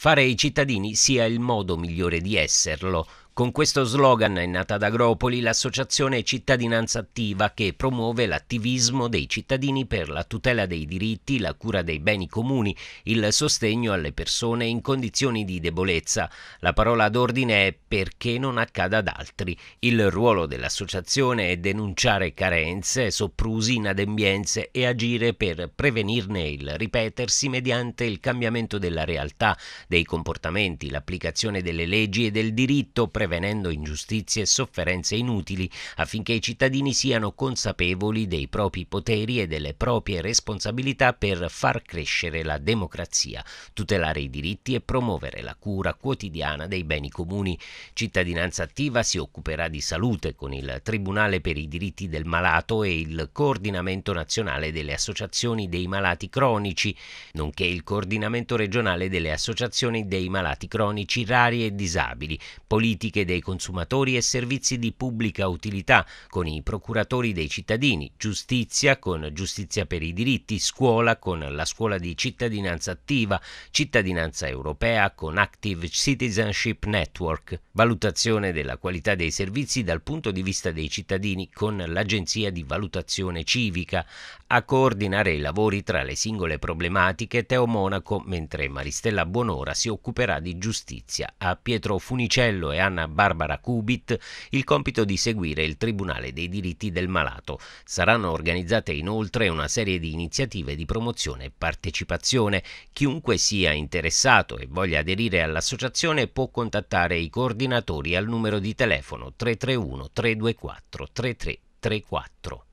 Fare i cittadini sia il modo migliore di esserlo, con questo slogan è nata ad Agropoli l'associazione Cittadinanza Attiva che promuove l'attivismo dei cittadini per la tutela dei diritti, la cura dei beni comuni, il sostegno alle persone in condizioni di debolezza. La parola d'ordine è perché non accada ad altri. Il ruolo dell'associazione è denunciare carenze, sopprusi, inadembienze e agire per prevenirne il ripetersi mediante il cambiamento della realtà, dei comportamenti, l'applicazione delle leggi e del diritto preventivo prevenendo ingiustizie e sofferenze inutili affinché i cittadini siano consapevoli dei propri poteri e delle proprie responsabilità per far crescere la democrazia, tutelare i diritti e promuovere la cura quotidiana dei beni comuni. Cittadinanza attiva si occuperà di salute con il Tribunale per i diritti del malato e il coordinamento nazionale delle associazioni dei malati cronici, nonché il coordinamento regionale delle associazioni dei malati cronici rari e disabili, politiche politiche dei consumatori e servizi di pubblica utilità con i procuratori dei cittadini, giustizia con giustizia per i diritti, scuola con la scuola di cittadinanza attiva, cittadinanza europea con Active Citizenship Network, valutazione della qualità dei servizi dal punto di vista dei cittadini con l'agenzia di valutazione civica, a coordinare i lavori tra le singole problematiche Teo Monaco, mentre Maristella Buonora si occuperà di giustizia. A Pietro Funicello e Anna italiana Barbara Kubit il compito di seguire il Tribunale dei diritti del malato. Saranno organizzate inoltre una serie di iniziative di promozione e partecipazione. Chiunque sia interessato e voglia aderire all'associazione può contattare i coordinatori al numero di telefono 331 324 3334.